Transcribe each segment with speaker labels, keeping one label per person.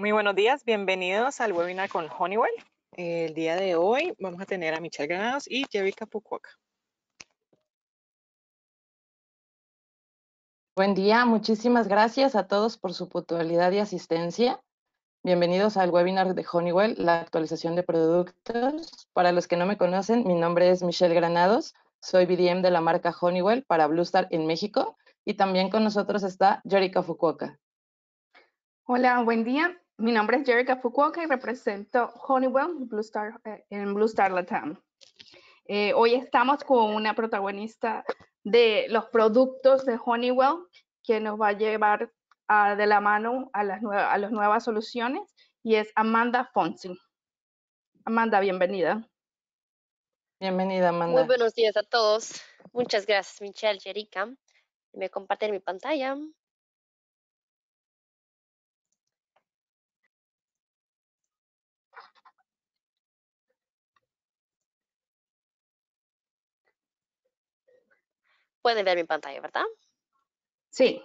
Speaker 1: Muy buenos días, bienvenidos al webinar con Honeywell. El día de hoy vamos a tener a Michelle Granados y Jerica Fukuoka. Buen día, muchísimas gracias a todos por su puntualidad y asistencia. Bienvenidos al webinar de Honeywell, la actualización de productos. Para los que no me conocen, mi nombre es Michelle Granados, soy BDM de la marca Honeywell para Blue Star en México y también con nosotros está Jerica Fukuoka. Hola, buen día. Mi nombre es Jerica Fukuoka y represento Honeywell en Blue Star eh, Latam. Eh, hoy estamos con una protagonista de los productos de Honeywell que nos va a llevar de la mano a las, a las nuevas soluciones y es Amanda Fonsi. Amanda, bienvenida. Bienvenida, Amanda. Muy buenos días a todos. Muchas gracias, Michelle, Jerica. Me comparten mi pantalla. Pueden ver mi pantalla, ¿verdad? Sí.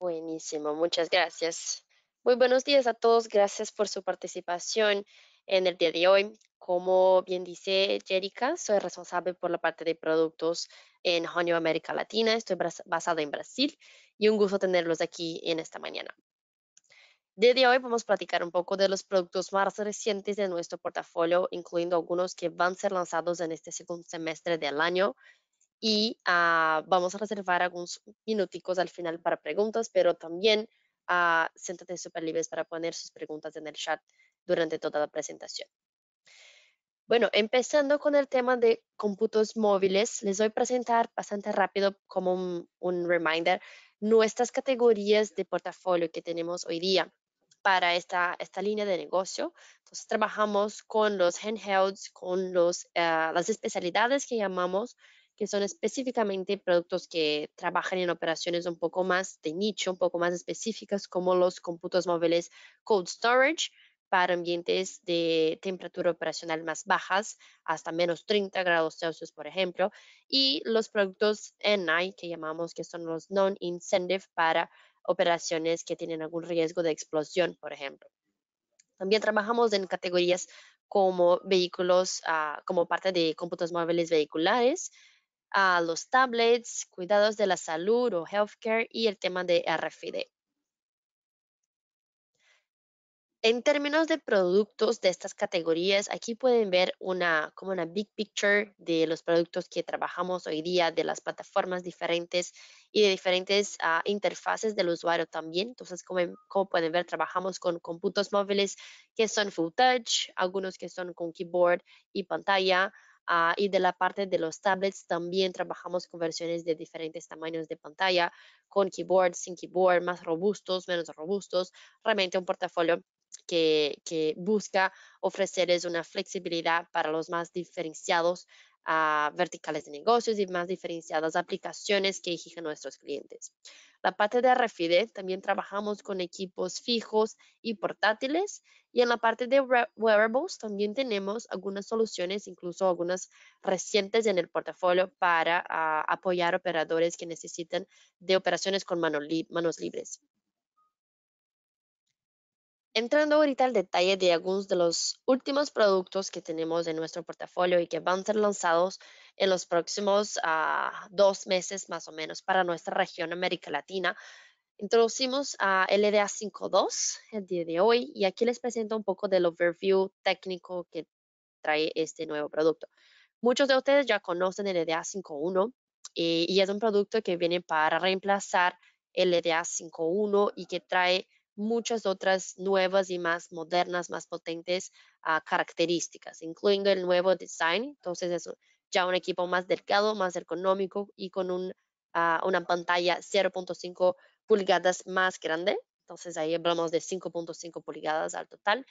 Speaker 1: Buenísimo, muchas gracias. Muy buenos días a todos, gracias por su participación en el día de hoy. Como bien dice Jerica, soy responsable por la parte de productos en Jonio América Latina, estoy basada en Brasil y un gusto tenerlos aquí en esta mañana. Día hoy vamos a platicar un poco de los productos más recientes de nuestro portafolio, incluyendo algunos que van a ser lanzados en este segundo semestre del año. Y ah, vamos a reservar algunos minuticos al final para preguntas, pero también uh, siéntate súper libres para poner sus preguntas en el chat durante toda la presentación. Bueno, empezando con el tema de cómputos móviles, les voy a presentar bastante rápido como un reminder nuestras categorías de portafolio que tenemos hoy día para esta, esta línea de negocio. Entonces trabajamos con los handhelds, con los, ah, las especialidades que llamamos, que son específicamente productos que trabajan en operaciones un poco más de nicho, un poco más específicas, como los cómputos móviles cold storage para ambientes de temperatura operacional más bajas, hasta menos 30 grados Celsius, por ejemplo, y los productos NI, que llamamos que son los non-incentive para operaciones que tienen algún riesgo de explosión, por ejemplo. También trabajamos en categorías como vehículos, ah, como parte de cómputos móviles vehiculares, ah, los tablets, cuidados de la salud o healthcare y el tema de RFID. E. En términos de productos de estas categorías, aquí pueden ver una, como una big picture de los productos que trabajamos hoy día, de las plataformas diferentes y de diferentes ah, interfaces del usuario también. Entonces, como, como pueden ver, trabajamos con computos móviles que son full touch, algunos que son con keyboard y pantalla, ah, y de la parte de los tablets también trabajamos con versiones de diferentes tamaños de pantalla, con keyboard, sin keyboard, más robustos, menos robustos, realmente un portafolio que, que busca ofrecerles una flexibilidad para los más diferenciados ah, verticales de negocios y más diferenciadas aplicaciones que exigen nuestros clientes. La parte de RFID también trabajamos con equipos fijos y portátiles y en la parte de wearables también tenemos algunas soluciones, incluso algunas recientes en el portafolio para ah, apoyar operadores que necesitan de operaciones con manos libres. Entrando ahorita al detalle de algunos de los últimos productos que tenemos en nuestro portafolio y que van a ser lanzados en los próximos ah, dos meses más o menos para nuestra región América Latina, introducimos a LDA 5.2 el día de hoy y aquí les presento un poco del overview técnico que trae este nuevo producto. Muchos de ustedes ya conocen el LDA 5.1 y, y es un producto que viene para reemplazar LDA 5.1 y que trae muchas otras nuevas y más modernas, más potentes ah, características, incluyendo el nuevo design. Entonces es ya un equipo más delgado, más económico, y con ah, una pantalla 0.5 pulgadas más grande. Entonces ahí hablamos de 5.5 pulgadas al total,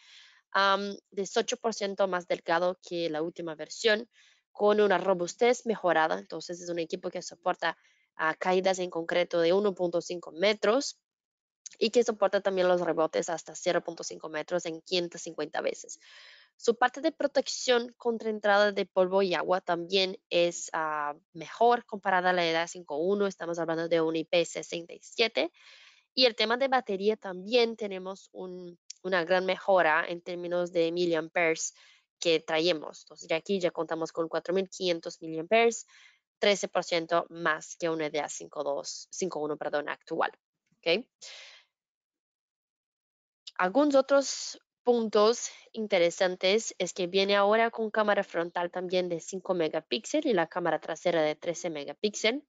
Speaker 1: 18% más delgado que la última versión, con una robustez mejorada. Entonces es un equipo que soporta ah, caídas en concreto de 1.5 metros y que soporta también los rebotes hasta 0.5 metros en 550 veces. Su parte de protección contra entrada de polvo y agua también es ah, mejor comparada a la edad 5.1, estamos hablando de un IP67. Y el tema de batería también tenemos una gran mejora en términos de miliamperes que traemos. Entonces, ya aquí ya contamos con 4.500 miliamperes, 13% más que una edad 5.1, perdón, actual. ¿okay? Algunos otros puntos interesantes es que viene ahora con cámara frontal también de 5 megapíxeles y la cámara trasera de 13 megapíxeles.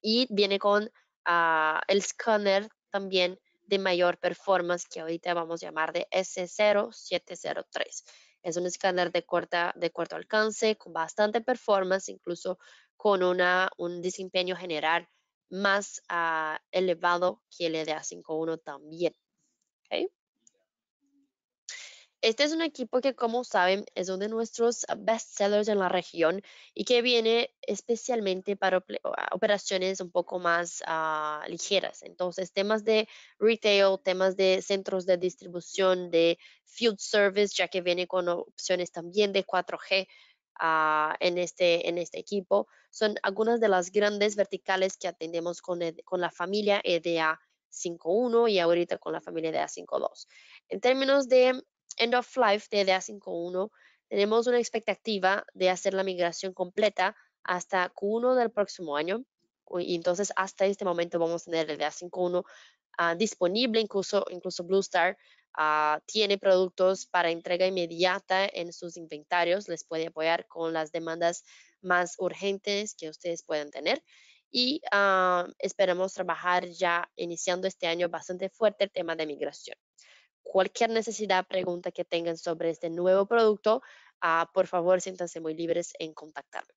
Speaker 1: Y viene con ah, el escáner también de mayor performance que ahorita vamos a llamar de S0703. Es un escáner de, corta, de corto alcance con bastante performance, incluso con un desempeño general más ah, elevado que el EDA51 también. Este es un equipo que, como saben, es uno de nuestros ah, bestsellers en la región y que viene especialmente para ah, operaciones un poco más ah, ligeras. Entonces, temas de retail, temas de centros de distribución, de field service, ya que viene con opciones también de 4G este, en, este, equipo. Son algunas de las grandes verticales que atendemos con, con la familia EDA 5.1 y ahorita con la familia de A5.2. En términos de end of life de a 51 tenemos una expectativa de hacer la migración completa hasta Q1 del próximo año. Y entonces hasta este momento vamos a tener el a 51 ah, disponible, incluso, incluso Blue Star ah, tiene productos para entrega inmediata en sus inventarios, les puede apoyar con las demandas más urgentes que ustedes puedan tener y ah, esperamos trabajar ya iniciando este año bastante fuerte el tema de migración. Cualquier necesidad, pregunta que tengan sobre este nuevo producto, ah, por favor, siéntanse muy libres en contactarme.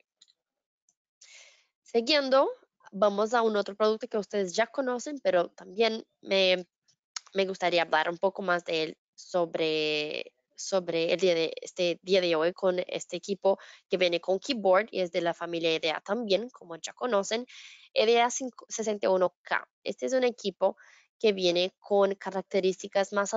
Speaker 1: Siguiendo, vamos a un otro producto que ustedes ya conocen, pero también me, me gustaría hablar un poco más de él sobre sobre el día de este día de hoy con este equipo que viene con keyboard y es de la familia IDEA también, como ya conocen, IDEA 61K. Este es un equipo que viene con características más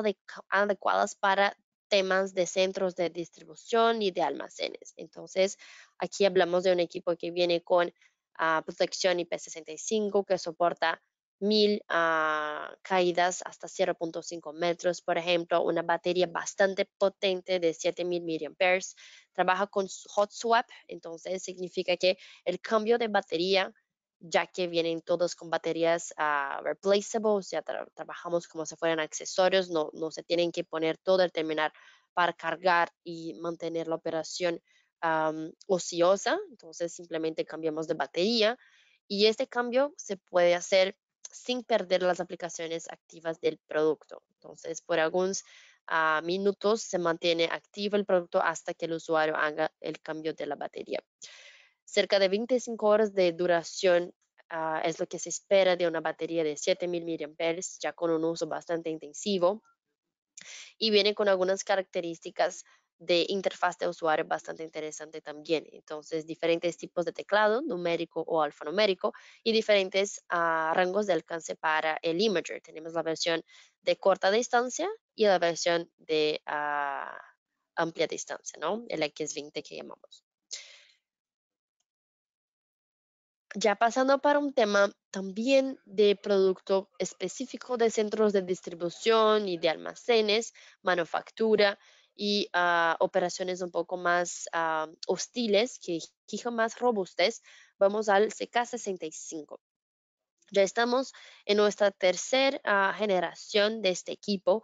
Speaker 1: adecuadas para temas de centros de distribución y de almacenes. Entonces, aquí hablamos de un equipo que viene con ah, protección IP65 que soporta mil ah, caídas hasta 0.5 metros, por ejemplo, una batería bastante potente de 7000 mAh. Trabaja con hot swap, entonces significa que el cambio de batería, ya que vienen todos con baterías replaceables ah, replaceable, o sea, trabajamos como si fueran accesorios, no, no se tienen que poner todo el terminal para cargar y mantener la operación ociosa, entonces simplemente cambiamos de batería. Y este cambio se puede hacer sin perder las aplicaciones activas del producto. Entonces, por algunos ah, minutos se mantiene activo el producto hasta que el usuario haga el cambio de la batería. Cerca de 25 horas de duración ah, es lo que se espera de una batería de 7000 mAh, ya con un uso bastante intensivo. Y viene con algunas características de interfaz de usuario bastante interesante también. Entonces, diferentes tipos de teclado, numérico o alfanumérico, y diferentes ah, rangos de alcance para el imager. Tenemos la versión de corta distancia y la versión de ah, amplia distancia, ¿no? El X20 que llamamos. Ya pasando para un tema también de producto específico de centros de distribución y de almacenes, manufactura, y ah, operaciones un poco más ah, hostiles que fijan más robustes vamos al CK65. Ya estamos en nuestra tercera ah, generación de este equipo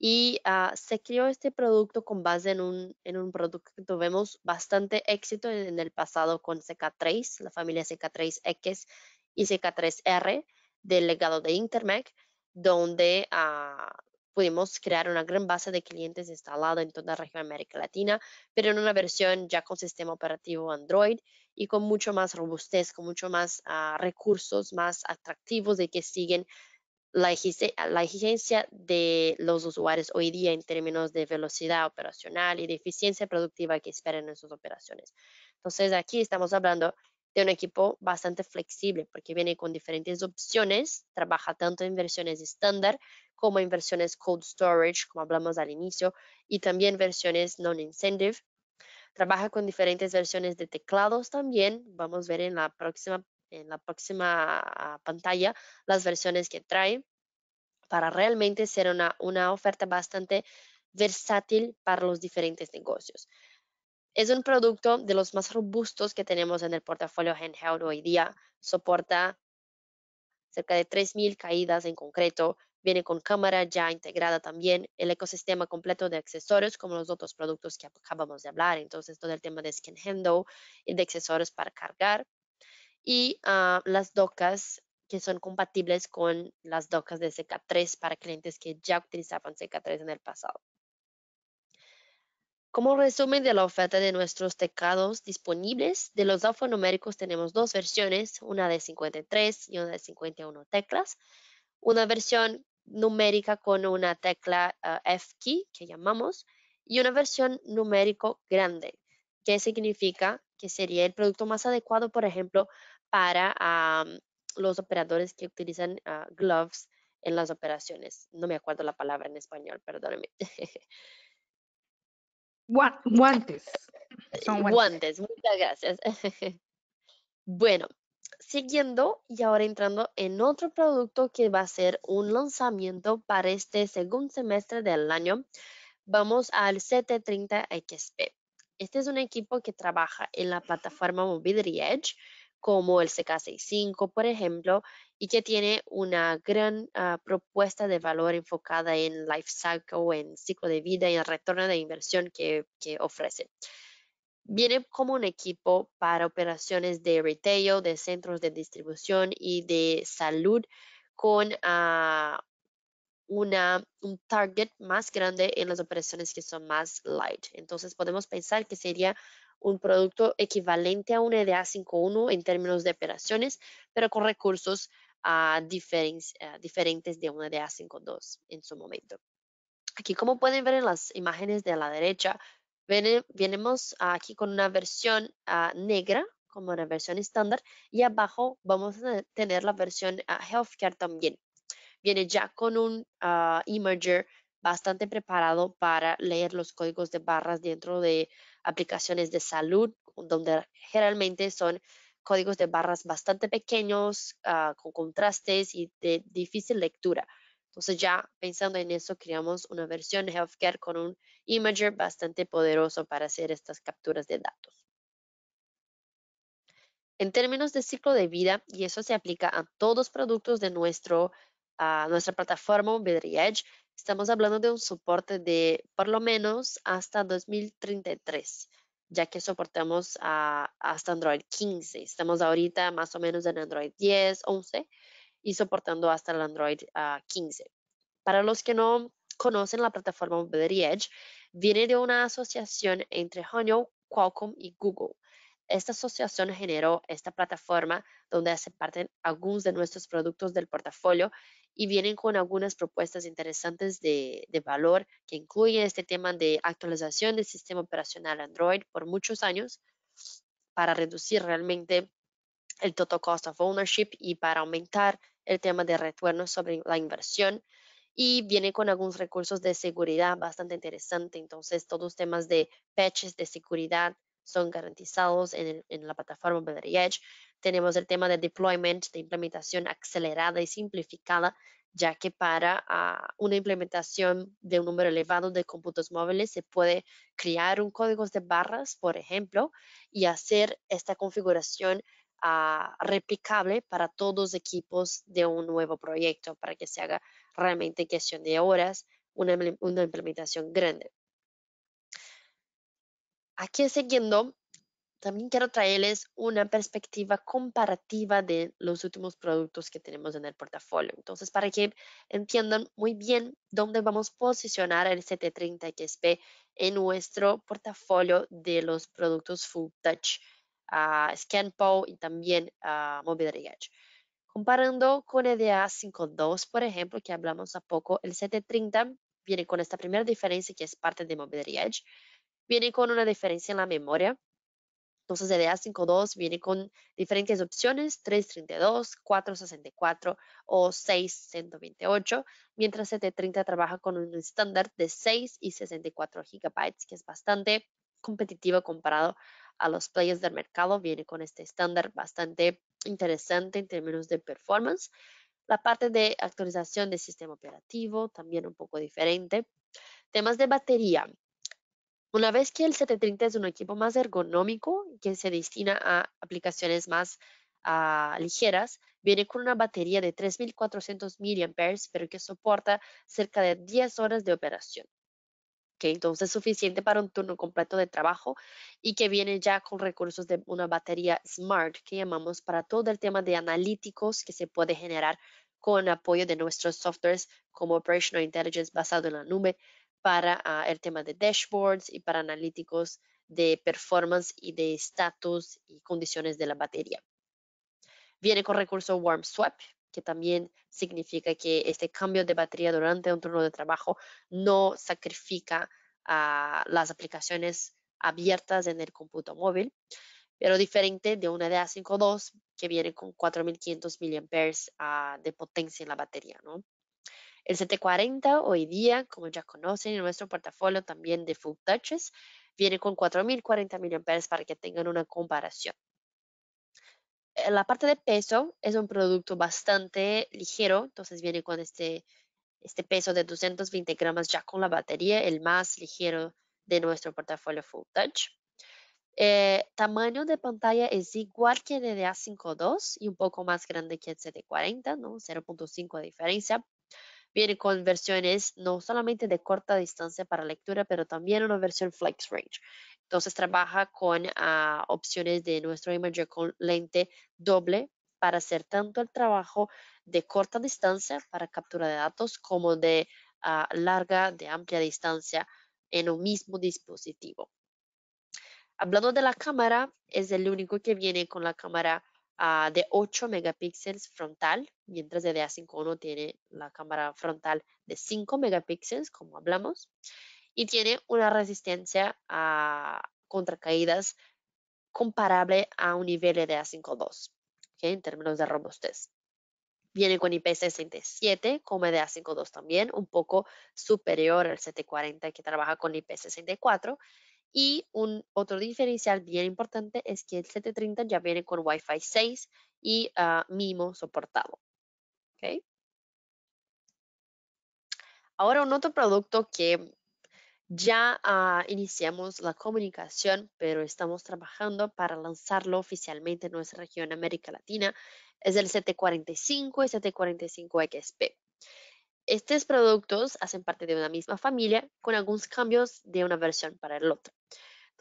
Speaker 1: y se creó este producto con base en un, en un producto que tuvimos bastante éxito en, el pasado con CK3, la familia CK3X y CK3R del legado de Intermec, donde pudimos crear una gran base de clientes instalada en toda la región de América Latina, pero en una versión ya con sistema operativo Android y con mucho más robustez, con mucho más ah, recursos más atractivos de que siguen la, la exigencia de los usuarios hoy día en términos de velocidad operacional y de eficiencia productiva que esperan en sus operaciones. Entonces, aquí estamos hablando de un equipo bastante flexible, porque viene con diferentes opciones, trabaja tanto en versiones estándar como en versiones cold storage, como hablamos al inicio, y también versiones non-incentive. Trabaja con diferentes versiones de teclados también. Vamos a ver en la próxima, en la próxima ah, pantalla las versiones que trae para realmente ser una, una oferta bastante versátil para los diferentes negocios. Es un producto de los más robustos que tenemos en el portafolio handheld hoy día. Soporta cerca de 3.000 caídas en concreto. Viene con cámara ya integrada también, el ecosistema completo de accesorios, como los otros productos que acabamos de hablar. Entonces, todo el tema de skin handle y de accesorios para cargar. Y ah, las docas que son compatibles con las docas de CK3 para clientes que ya utilizaban CK3 en el pasado. Como resumen de la oferta de nuestros teclados disponibles, de los alfanuméricos tenemos dos versiones, una de 53 y una de 51 teclas. Una versión numérica con una tecla ah, F key, que llamamos, y una versión numérico grande, que significa que sería el producto más adecuado, por ejemplo, para los operadores que utilizan ah, gloves en las operaciones. No me acuerdo la palabra en español, perdónenme. guantes. Son guantes. muchas gracias. bueno, siguiendo y ahora entrando en otro producto que va a ser un lanzamiento para este segundo semestre del año, vamos al CT30XP. Este es un equipo que trabaja en la plataforma Mobility Edge como el CK65, por ejemplo, y que tiene una gran ah, propuesta de valor enfocada en life cycle, en ciclo de vida y en retorno de inversión que, que ofrece. Viene como un equipo para operaciones de retail, de centros de distribución y de salud con ah, una, un target más grande en las operaciones que son más light. Entonces podemos pensar que sería un producto equivalente a una EDA 5.1 en términos de operaciones, pero con recursos ah, ah, diferentes de una EDA 5.2 en su momento. Aquí, como pueden ver en las imágenes de la derecha, venimos aquí con una versión ah, negra como una versión estándar y abajo vamos a tener la versión healthcare también. Viene ya con un imager bastante preparado para leer los códigos de barras dentro de aplicaciones de salud, donde generalmente son códigos de barras bastante pequeños, ah, con contrastes y de difícil lectura. Entonces ya pensando en eso, creamos una versión healthcare con un imager bastante poderoso para hacer estas capturas de datos. En términos de ciclo de vida, y eso se aplica a todos los productos de nuestro, ah, nuestra plataforma 3 Edge, Estamos hablando de un soporte de por lo menos hasta 2033, ya que soportamos hasta Android 15. Estamos ahorita más o menos en Android 10, 11 y soportando hasta el Android 15. Ah, Para los que no conocen la plataforma Mobility Edge, viene de una asociación entre Honeywell, Qualcomm y Google. Esta asociación generó esta plataforma donde se parten algunos de nuestros productos del portafolio y vienen con algunas propuestas interesantes de, valor que incluyen este tema de actualización del sistema operacional Android por muchos años para reducir realmente el total cost of ownership y para aumentar el tema de retorno sobre la inversión. Y viene con algunos recursos de seguridad bastante interesantes. Entonces, todos temas de patches de seguridad son garantizados en, la plataforma Better Edge. Tenemos el tema de deployment, de implementación acelerada y simplificada, ya que para ah, una implementación de un número elevado de computadores móviles se puede crear un código de barras, por ejemplo, y hacer esta configuración ah, replicable para todos los equipos de un nuevo proyecto, para que se haga realmente en cuestión de horas una implementación grande aquí siguiendo, también quiero traerles una perspectiva comparativa de los últimos productos que tenemos en el portafolio. Entonces, para que entiendan muy bien dónde vamos a posicionar el CT30 XP en nuestro portafolio de los productos Full Touch, ah, ScanPo y también ah, Mobile Edge. Comparando con EDA52, por ejemplo, que hablamos a poco, el CT30 viene con esta primera diferencia que es parte de Mobility Edge, viene con una diferencia en la memoria. Entonces el A52 viene con diferentes opciones, 332, 464 o 6.128. mientras el T30 trabaja con un estándar de 6 y 64 gigabytes, que es bastante competitivo comparado a los players del mercado. Viene con este estándar bastante interesante en términos de performance. La parte de actualización del sistema operativo, también un poco diferente. Temas de batería. Una vez que el 730 es un equipo más ergonómico que se destina a aplicaciones más ah, ligeras, viene con una batería de 3.400 mAh, pero que soporta cerca de 10 horas de operación. que entonces es suficiente para un turno completo de trabajo y que viene ya con recursos de una batería smart que llamamos para todo el tema de analíticos que se puede generar con apoyo de nuestros softwares como Operational Intelligence basado en la nube, para ah, el tema de dashboards y para analíticos de performance y de estatus y condiciones de la batería. Viene con recurso Warm Swap, que también significa que este cambio de batería durante un turno de trabajo no sacrifica a las aplicaciones abiertas en el computador móvil, pero diferente de una a 52 que viene con 4500 mAh de potencia en la batería, ¿no? El 740 hoy día, como ya conocen, en nuestro portafolio también de Full Touches, viene con 4,040 miliamperes para que tengan una comparación. Eh, la parte de peso es un producto bastante ligero, entonces viene con este, este peso de 220 gramos ya con la batería, el más ligero de nuestro portafolio Full Touch. Eh, tamaño de pantalla es igual que el de a 52 y un poco más grande que el 740, ¿no? 0.5 de diferencia, Viene con versiones no solamente de corta distancia para lectura, pero también una versión flex range. Entonces trabaja con ah, opciones de nuestro imager con lente doble para hacer tanto el trabajo de corta distancia para captura de datos como de ah, larga, de amplia distancia en un mismo dispositivo. Hablando de la cámara, es el único que viene con la cámara Ah, de 8 megapíxeles frontal, mientras el a 51 tiene la cámara frontal de 5 megapíxeles, como hablamos, y tiene una resistencia a contra comparable a un nivel de a 52 en términos de robustez. Viene con IP67 como a 52 también, un poco superior al 740 que trabaja con IP64 y un otro diferencial bien importante es que el 730 ya viene con Wi-Fi 6 y ah, MIMO soportado. Ahora un otro producto que ya ah, iniciamos la comunicación, pero estamos trabajando para lanzarlo oficialmente en nuestra región América Latina, es el CT45 y ct xp Estos productos hacen parte de una misma familia con algunos cambios de una versión para el otro.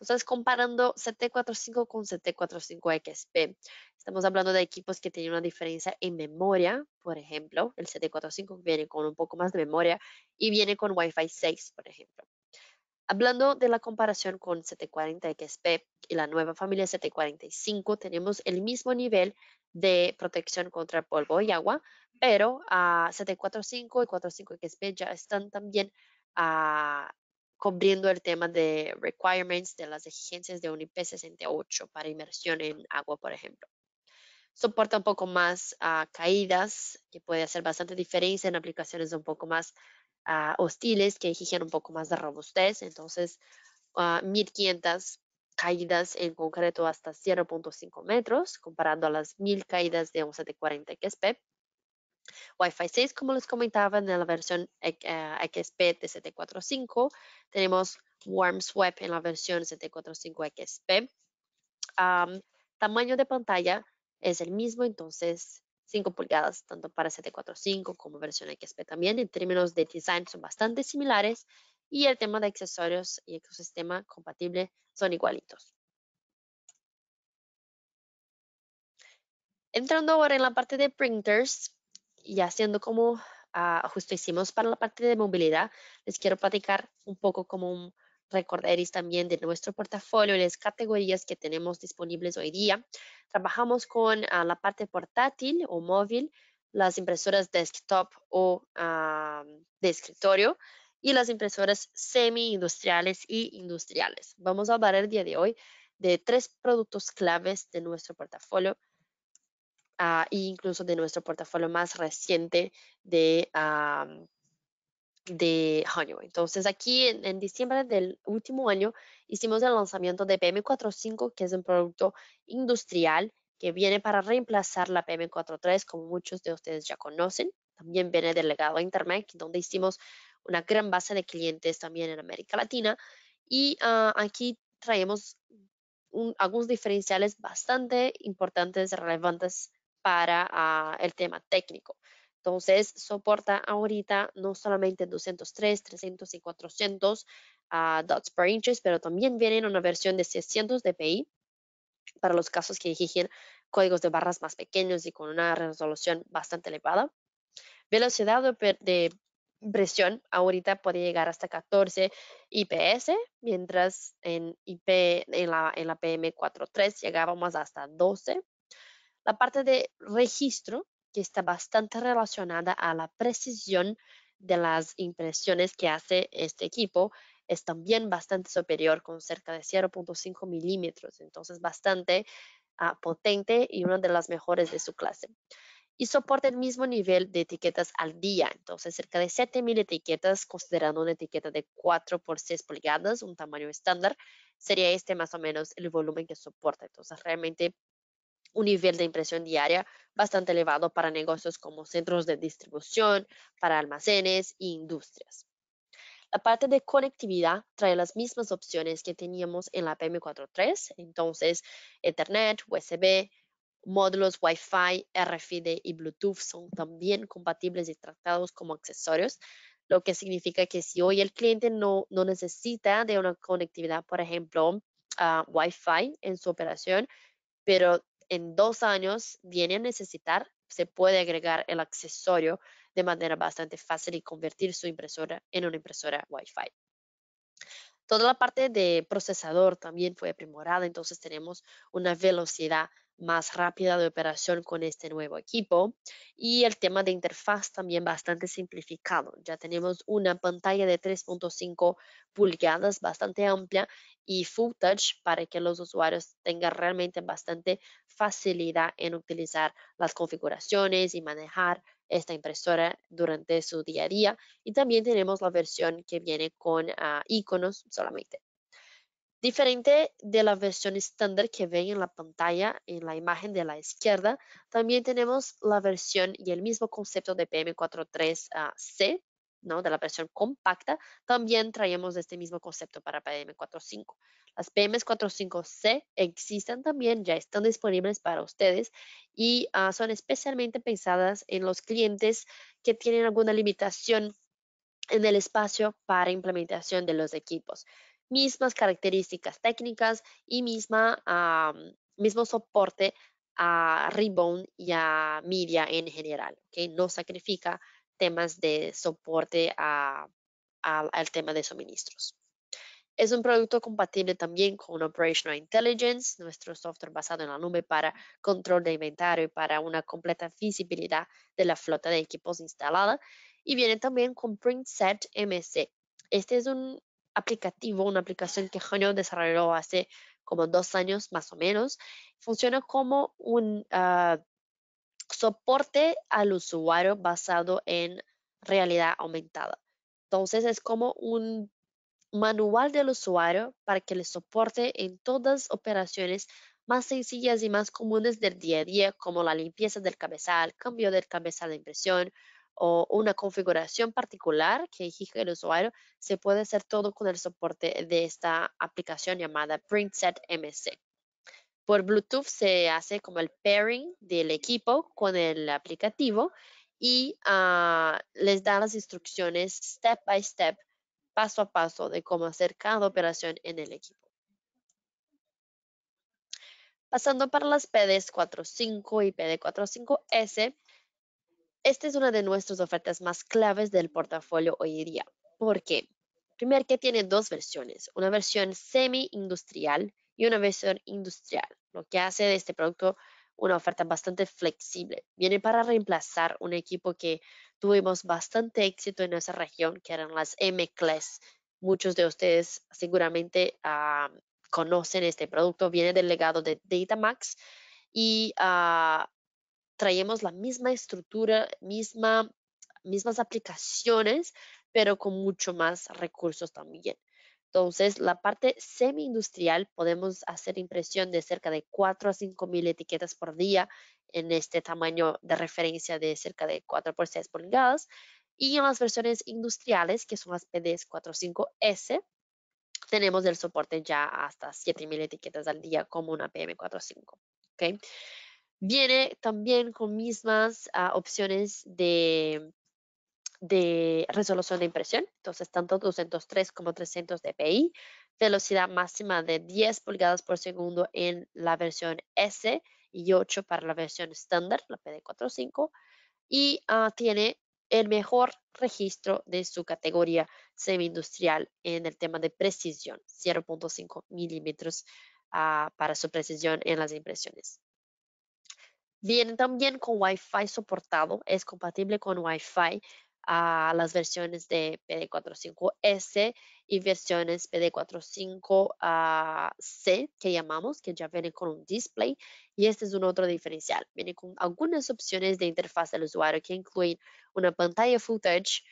Speaker 1: Entonces, comparando CT45 con CT45XP, estamos hablando de equipos que tienen una diferencia en memoria, por ejemplo, el CT45 viene con un poco más de memoria y viene con Wi-Fi 6, por ejemplo. Hablando de la comparación con CT40XP y la nueva familia CT45, tenemos el mismo nivel de protección contra polvo y agua, pero a ah, CT45 y 45XP ya están también a ah, cubriendo el tema de requirements de las exigencias de un IP68 para inmersión en agua, por ejemplo. Soporta un poco más ah, caídas, que puede hacer bastante diferencia en aplicaciones un poco más ah, hostiles, que exigen un poco más de robustez. Entonces, 1500 ah, caídas en concreto hasta 0.5 metros, comparando a las 1000 caídas de un de 40 que Wi-Fi 6, como les comentaba en la versión XP eh, de 745, tenemos Warm Web en la versión 745 XP. tamaño de pantalla es el mismo, entonces 5 pulgadas, tanto para 745 como versión XP también. En términos de design son bastante similares y el tema de accesorios y ecosistema compatible son igualitos. Entrando ahora en la parte de printers, y haciendo como ah, justo hicimos para la parte de movilidad, les quiero platicar un poco como un recorderis también de nuestro portafolio, y las categorías que tenemos disponibles hoy día. Trabajamos con ah, la parte portátil o móvil, las impresoras desktop o ah, de escritorio y las impresoras semi-industriales y industriales. Vamos a hablar el día de hoy de tres productos claves de nuestro portafolio Ah, incluso de nuestro portafolio más reciente de, de Honeywell. Entonces aquí en, en, diciembre del último año hicimos el lanzamiento de PM45, que es un producto industrial que viene para reemplazar la PM43, como muchos de ustedes ya conocen. También viene del legado a Intermec, donde hicimos una gran base de clientes también en América Latina. Y ah, aquí traemos algunos diferenciales bastante importantes, relevantes para ah, el tema técnico. Entonces, soporta ahorita no solamente 203, 300 y 400 ah, dots per inches, pero también viene una versión de 600 dpi para los casos que exigen códigos de barras más pequeños y con una resolución bastante elevada. Velocidad de, presión ahorita puede llegar hasta 14 IPS, mientras en, IP, en, la, en la PM43 llegábamos hasta 12 la parte de registro, que está bastante relacionada a la precisión de las impresiones que hace este equipo, es también bastante superior, con cerca de 0.5 milímetros, entonces bastante ah, potente y una de las mejores de su clase. Y soporta el mismo nivel de etiquetas al día, entonces cerca de 7.000 etiquetas, considerando una etiqueta de 4 por 6 pulgadas, un tamaño estándar, sería este más o menos el volumen que soporta. Entonces realmente un nivel de impresión diaria bastante elevado para negocios como centros de distribución, para almacenes e industrias. La parte de conectividad trae las mismas opciones que teníamos en la PM43, entonces Ethernet, USB, módulos Wi-Fi, RFID y Bluetooth son también compatibles y tratados como accesorios, lo que significa que si hoy el cliente no, necesita de una conectividad, por ejemplo, ah, Wi-Fi en su operación, pero en dos años viene a necesitar, se puede agregar el accesorio de manera bastante fácil y convertir su impresora en una impresora Wi-Fi. Toda la parte de procesador también fue aprimorada, entonces tenemos una velocidad más rápida de operación con este nuevo equipo y el tema de interfaz también bastante simplificado. Ya tenemos una pantalla de 3.5 pulgadas bastante amplia y full touch para que los usuarios tengan realmente bastante facilidad en utilizar las configuraciones y manejar esta impresora durante su día a día. Y también tenemos la versión que viene con ah, iconos solamente. Diferente de la versión estándar que ven en la pantalla, en la imagen de la izquierda, también tenemos la versión y el mismo concepto de PM43C, ah, ¿no? de la versión compacta, también traemos este mismo concepto para PM45. Las PM45C existen también, ya están disponibles para ustedes y ah, son especialmente pensadas en los clientes que tienen alguna limitación en el espacio para implementación de los equipos mismas características técnicas y misma, ah, mismo soporte a Ribbon y a media en general. ¿okay? No sacrifica temas de soporte a, al tema de suministros. Es un producto compatible también con Operational Intelligence, nuestro software basado en la nube para control de inventario y para una completa visibilidad de la flota de equipos instalada. Y viene también con PrintSet MC. Este es un aplicativo, una aplicación que Genio desarrolló hace como dos años más o menos. Funciona como un ah, soporte al usuario basado en realidad aumentada. Entonces es como un manual del usuario para que le soporte en todas operaciones más sencillas y más comunes del día a día, como la limpieza del cabezal, cambio del cabezal de impresión, o una configuración particular que exige el usuario, se puede hacer todo con el soporte de esta aplicación llamada PrintSet MC. Por Bluetooth se hace como el pairing del equipo con el aplicativo y ah, les da las instrucciones step by step, paso a paso de cómo hacer cada operación en el equipo. Pasando para las PD45 y PD45S, esta es una de nuestras ofertas más claves del portafolio hoy día. ¿Por qué? Primero que tiene dos versiones, una versión semi-industrial y una versión industrial, lo que hace de este producto una oferta bastante flexible. Viene para reemplazar un equipo que tuvimos bastante éxito en nuestra región, que eran las M-Class. Muchos de ustedes seguramente ah, conocen este producto, viene del legado de Datamax y ah, traemos la misma estructura, misma, mismas aplicaciones, pero con mucho más recursos también. Entonces, la parte semi-industrial podemos hacer impresión de cerca de 4 a 5 mil etiquetas por día en este tamaño de referencia de cerca de 4 por 6 pulgadas. Y en las versiones industriales, que son las PDs 45S, tenemos el soporte ya hasta mil etiquetas al día como una PM45. ¿okay? viene también con mismas ah, opciones de, de resolución de impresión, entonces tanto 203 como 300 dpi, velocidad máxima de 10 pulgadas por segundo en la versión S y 8 para la versión estándar, la PD45, y ah, tiene el mejor registro de su categoría semi-industrial en el tema de precisión, 0.5 milímetros ah, para su precisión en las impresiones. Viene también con Wi-Fi soportado, es compatible con Wi-Fi a ah, las versiones de PD45S y versiones PD45C ah, que llamamos, que ya vienen con un display. Y este es un otro diferencial. Viene con algunas opciones de interfaz del usuario que incluyen una pantalla full touch,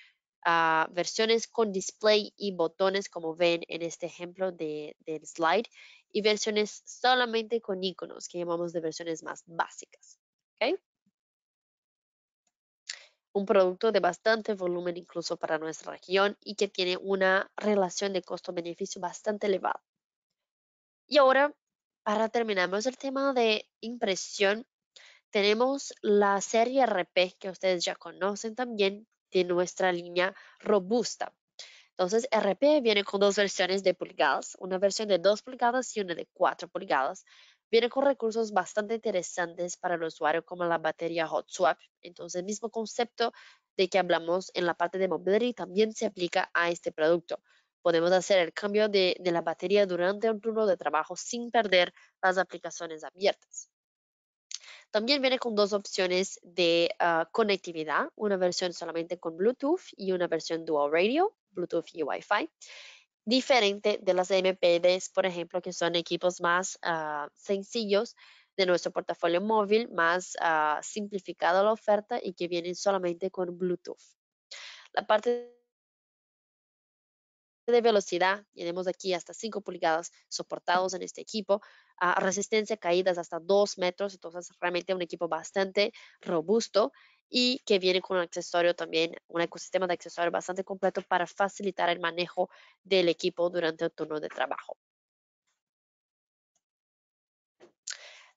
Speaker 1: ah, versiones con display y botones como ven en este ejemplo del slide y versiones solamente con iconos que llamamos de versiones más básicas. Un producto de bastante volumen incluso para nuestra región y que tiene una relación de costo-beneficio bastante elevada. Y ahora, para terminarmos el tema de impresión, tenemos la serie RP que ustedes ya conocen también de nuestra línea robusta. Entonces, RP viene con dos versiones de pulgadas, una versión de 2 pulgadas y una de 4 pulgadas. Viene con recursos bastante interesantes para el usuario como la batería hot swap. Entonces, el mismo concepto de que hablamos en la parte de mobility también se aplica a este producto. Podemos hacer el cambio de, la batería durante un turno de trabajo sin perder las aplicaciones abiertas. También viene con dos opciones de ah, conectividad, una versión solamente con Bluetooth y una versión dual radio, Bluetooth y Wi-Fi diferente de las MPDs, por ejemplo, que son equipos más ah, sencillos de nuestro portafolio móvil, más ah, simplificada la oferta y que vienen solamente con Bluetooth. La parte de velocidad, tenemos aquí hasta 5 pulgadas soportados en este equipo, ah, resistencia a caídas hasta 2 metros, entonces realmente un equipo bastante robusto y que viene con un accesorio también, un ecosistema de accesorios bastante completo para facilitar el manejo del equipo durante el turno de trabajo.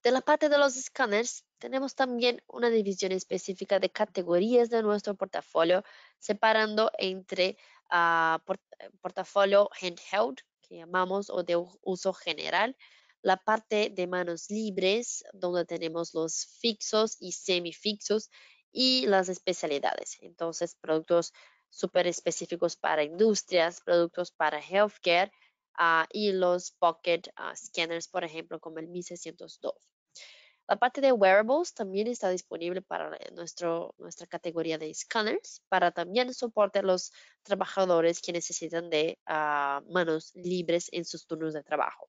Speaker 1: De la parte de los escáneres, tenemos también una división específica de categorías de nuestro portafolio, separando entre ah, eh, portafolio handheld, que llamamos, o de uso general, la parte de manos libres, donde tenemos los fixos y semifixos, y las especialidades. Entonces, productos súper específicos para industrias, productos para healthcare ah, y los pocket ah, scanners, por ejemplo, como el 1602. La parte de wearables también está disponible para nuestro, nuestra categoría de scanners, para también soporte a los trabajadores que necesitan de ah, manos libres en sus turnos de trabajo.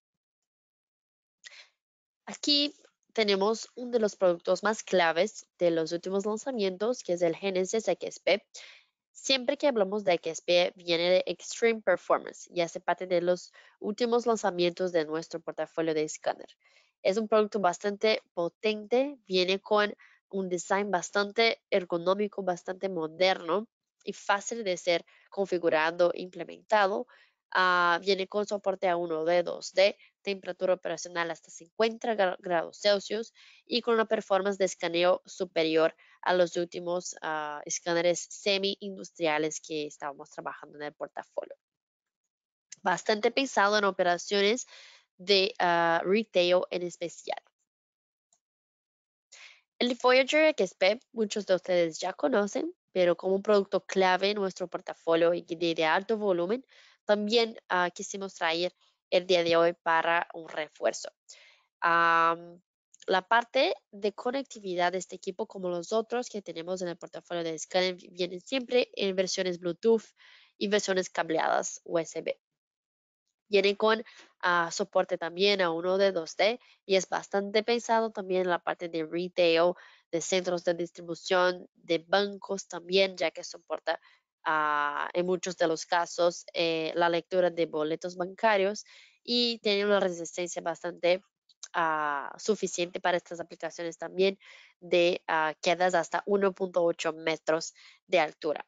Speaker 1: Aquí tenemos uno de los productos más claves de los últimos lanzamientos, que es el Genesis XP. Siempre que hablamos de XP, viene de Extreme Performance y hace parte de los últimos lanzamientos de nuestro portafolio de Scanner. Es un producto bastante potente, viene con un design bastante ergonómico, bastante moderno y fácil de ser configurado, implementado. Ah, viene con soporte a 1D, 2D, temperatura operacional hasta 50 grados Celsius y con una performance de escaneo superior a los últimos ah, escáneres semi-industriales que estábamos trabajando en el portafolio. Bastante pensado en operaciones de ah, retail en especial. El Voyager XP, muchos de ustedes ya conocen, pero como un producto clave en nuestro portafolio y de, alto volumen, también ah, quisimos traer el día de hoy para un refuerzo. la parte de conectividad de este equipo, como los otros que tenemos en el portafolio de Scan, vienen siempre en versiones Bluetooth y versiones cableadas USB. Vienen con ah, soporte también a uno de 2D y es bastante pensado también la parte de retail, de centros de distribución, de bancos también, ya que soporta Ah, en muchos de los casos eh, la lectura de boletos bancarios y tiene una resistencia bastante ah, suficiente para estas aplicaciones también de ah, quedas hasta 1.8 metros de altura.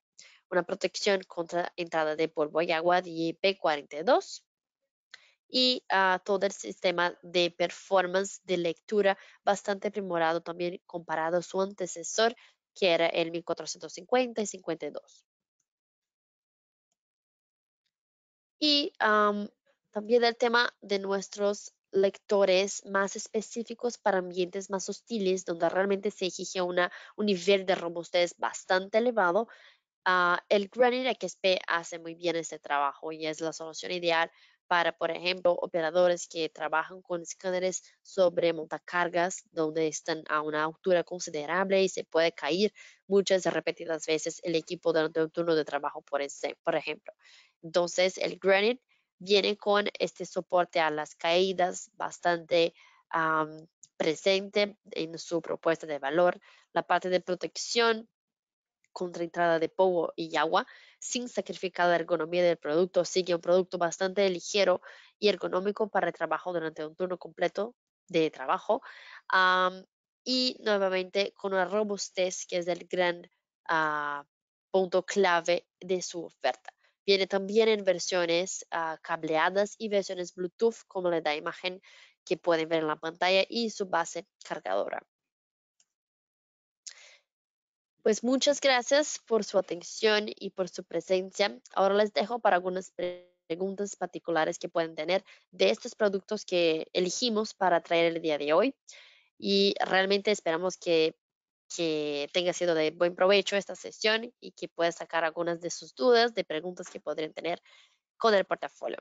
Speaker 1: Una protección contra entrada de polvo y agua de IP42 y todo el sistema de performance de lectura bastante aprimorado también comparado a su antecesor, que era el 1450 y 52. y también el tema de nuestros lectores más específicos para ambientes más hostiles, donde realmente se exige un nivel de robustez bastante elevado. Ah, el Granite XP hace muy bien este trabajo y es la solución ideal para, por ejemplo, operadores que trabajan con escáneres sobre montacargas, donde están a una altura considerable y se puede caer muchas repetidas veces el equipo durante un turno de trabajo, por ejemplo. Entonces, el granite viene con este soporte a las caídas bastante presente en su propuesta de valor, la parte de protección contra entrada de polvo y agua, sin sacrificar la ergonomía del producto, sigue un producto bastante ligero y ergonómico para el trabajo durante un turno completo de trabajo. y nuevamente con una robustez que es el gran ah, punto clave de su oferta. Viene también en versiones ah, cableadas y versiones Bluetooth, como le da imagen que pueden ver en la pantalla y su base cargadora. Pues muchas gracias por su atención y por su presencia. Ahora les dejo para algunas preguntas particulares que pueden tener de estos productos que elegimos para traer el día de hoy. Y realmente esperamos que que tenga sido de buen provecho esta sesión y que pueda sacar algunas de sus dudas, de preguntas que podrían tener con el portafolio.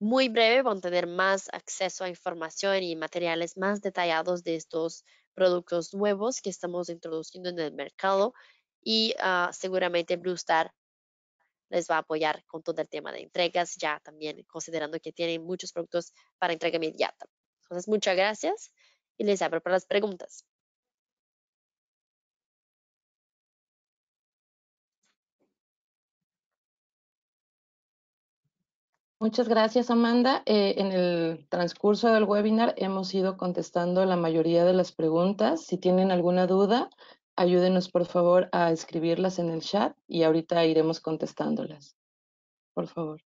Speaker 1: Muy breve van a tener más acceso a información y materiales más detallados de estos productos nuevos que estamos introduciendo en el mercado y ah, seguramente Blue Star les va a apoyar con todo el tema de entregas, ya también considerando que tienen muchos productos para entrega inmediata. Entonces, muchas gracias y les abro para las preguntas. Muchas gracias, Amanda. Eh, en el transcurso del webinar hemos ido contestando la mayoría de las preguntas. Si tienen alguna duda, ayúdenos por favor a escribirlas en el chat y ahorita iremos contestándolas. Por favor.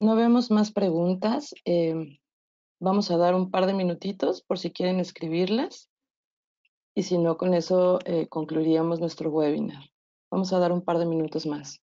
Speaker 1: No vemos más preguntas. Eh, vamos a dar un par de minutitos por si quieren escribirlas. Y si no, con eso eh, concluiríamos nuestro webinar. Vamos a dar un par de minutos más.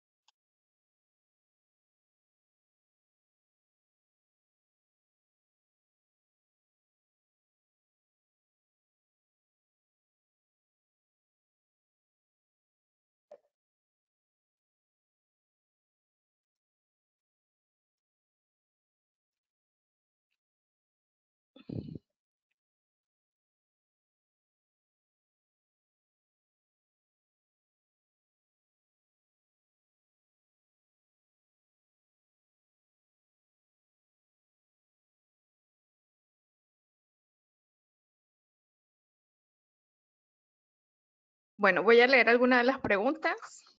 Speaker 1: Bueno, voy a leer algunas de las preguntas